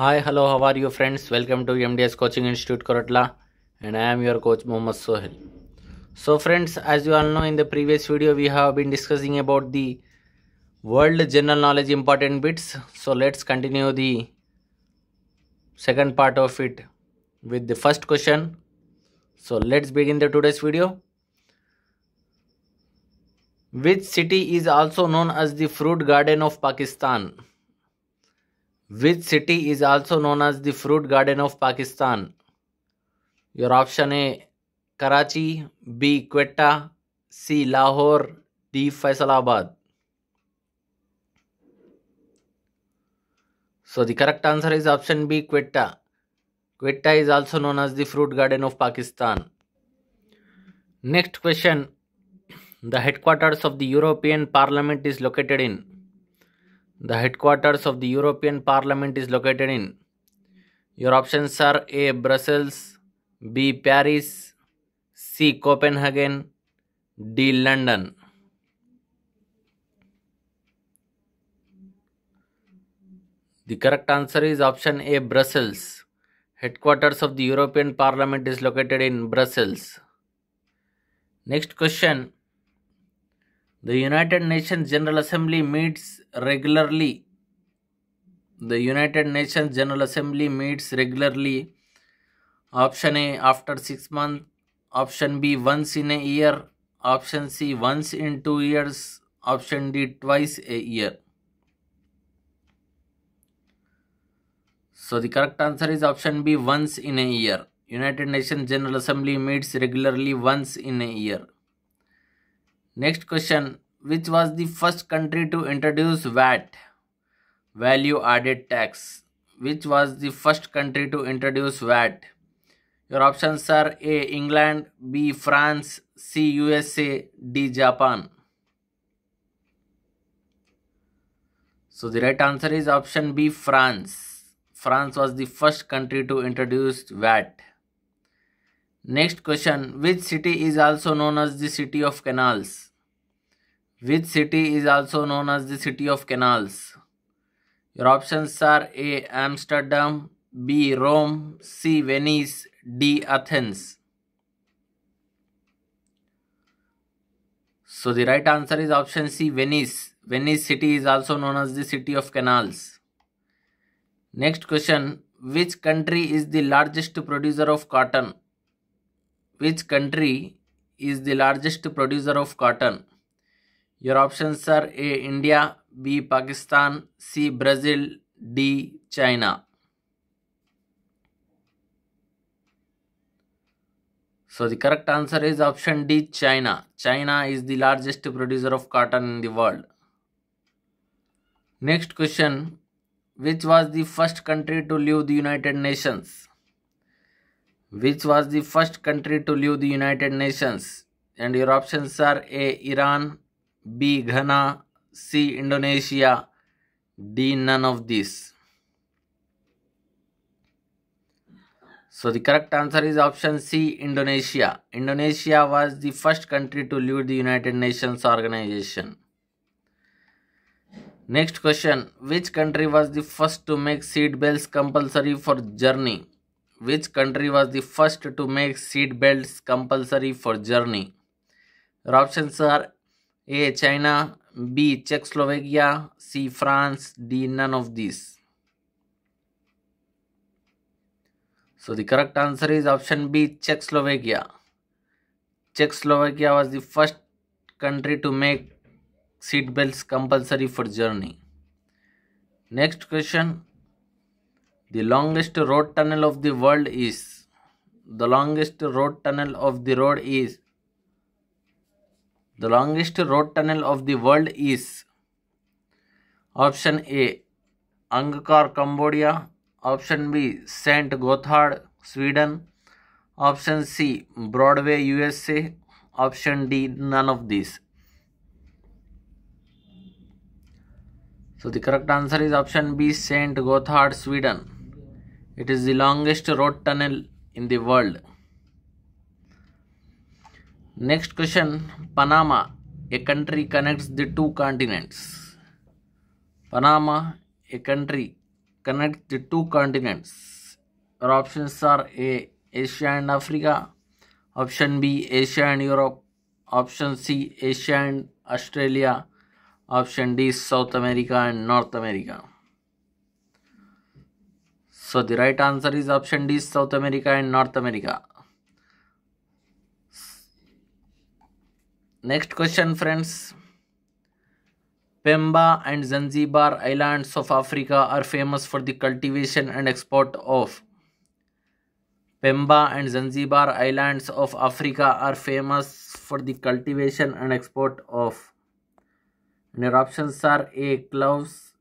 Hi, hello, how are you friends? Welcome to MDS Coaching Institute Karatla and I am your coach Mohammad Sohil. So friends, as you all know in the previous video we have been discussing about the world general knowledge important bits. So let's continue the second part of it with the first question. So let's begin the today's video. Which city is also known as the fruit garden of Pakistan? Which city is also known as the fruit garden of Pakistan? Your option A Karachi, B Quetta, C Lahore, D Faisalabad. So the correct answer is option B Quetta. Quetta is also known as the fruit garden of Pakistan. Next question. The headquarters of the European Parliament is located in the headquarters of the European Parliament is located in. Your options are A. Brussels, B. Paris, C. Copenhagen, D. London. The correct answer is option A. Brussels. Headquarters of the European Parliament is located in Brussels. Next question the United Nations General Assembly meets regularly. The United Nations General Assembly meets regularly. Option A after 6 months. Option B once in a year. Option C once in 2 years. Option D twice a year. So the correct answer is option B once in a year. United Nations General Assembly meets regularly once in a year. Next question. Which was the first country to introduce VAT? Value added tax. Which was the first country to introduce VAT? Your options are A. England, B. France, C. USA, D. Japan. So the right answer is option B. France. France was the first country to introduce VAT. Next question. Which city is also known as the city of canals? Which city is also known as the city of canals? Your options are A. Amsterdam, B. Rome, C. Venice, D. Athens. So the right answer is option C. Venice. Venice city is also known as the city of canals. Next question. Which country is the largest producer of cotton? Which country is the largest producer of cotton? Your options are A. India, B. Pakistan, C. Brazil, D. China. So the correct answer is option D, China. China is the largest producer of cotton in the world. Next question, which was the first country to leave the United Nations? Which was the first country to leave the United Nations? And your options are A, Iran, B. Ghana, C. Indonesia, D. None of these. So the correct answer is option C. Indonesia. Indonesia was the first country to leave the United Nations organization. Next question. Which country was the first to make seat belts compulsory for journey? Which country was the first to make seat belts compulsory for journey? Your options are a. China B. Czech Slovakia. C. France D. None of these. So the correct answer is option B. Czech Czech Slovakia was the first country to make seat belts compulsory for journey. Next question. The longest road tunnel of the world is. The longest road tunnel of the road is the longest road tunnel of the world is option A Angkor, Cambodia, option B St. Gothard, Sweden, option C Broadway, USA, option D none of these. So the correct answer is option B St. Gothard, Sweden. It is the longest road tunnel in the world. Next question Panama a country connects the two continents Panama a country connect the two continents और option are A Asia and Africa option B Asia and Europe option C Asia and Australia option D South America and North America so the right answer is option D South America and North America Next question friends. Pemba and Zanzibar islands of Africa are famous for the cultivation and export of Pemba and Zanzibar islands of Africa are famous for the cultivation and export of. And your options are A. Cloves,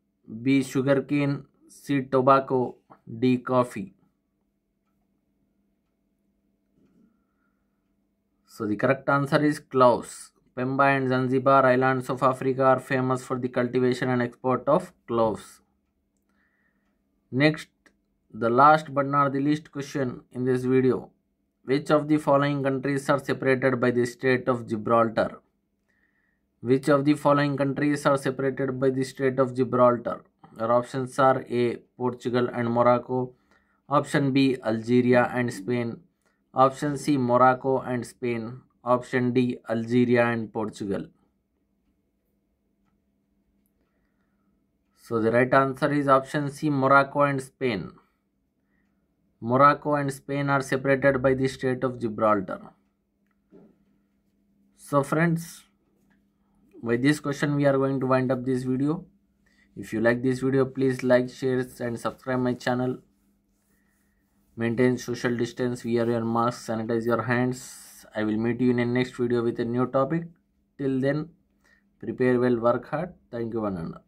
B. Sugarcane, C. Tobacco, D. Coffee. So the correct answer is cloves. Pemba and Zanzibar islands of Africa are famous for the cultivation and export of cloves. Next, the last but not the least question in this video. Which of the following countries are separated by the Strait of Gibraltar? Which of the following countries are separated by the Strait of Gibraltar? Your options are A. Portugal and Morocco. Option B. Algeria and Spain Option C Morocco and Spain. Option D Algeria and Portugal. So the right answer is option C Morocco and Spain. Morocco and Spain are separated by the Strait of Gibraltar. So friends, with this question we are going to wind up this video. If you like this video, please like, share and subscribe my channel maintain social distance wear your mask sanitize your hands i will meet you in the next video with a new topic till then prepare well work hard thank you one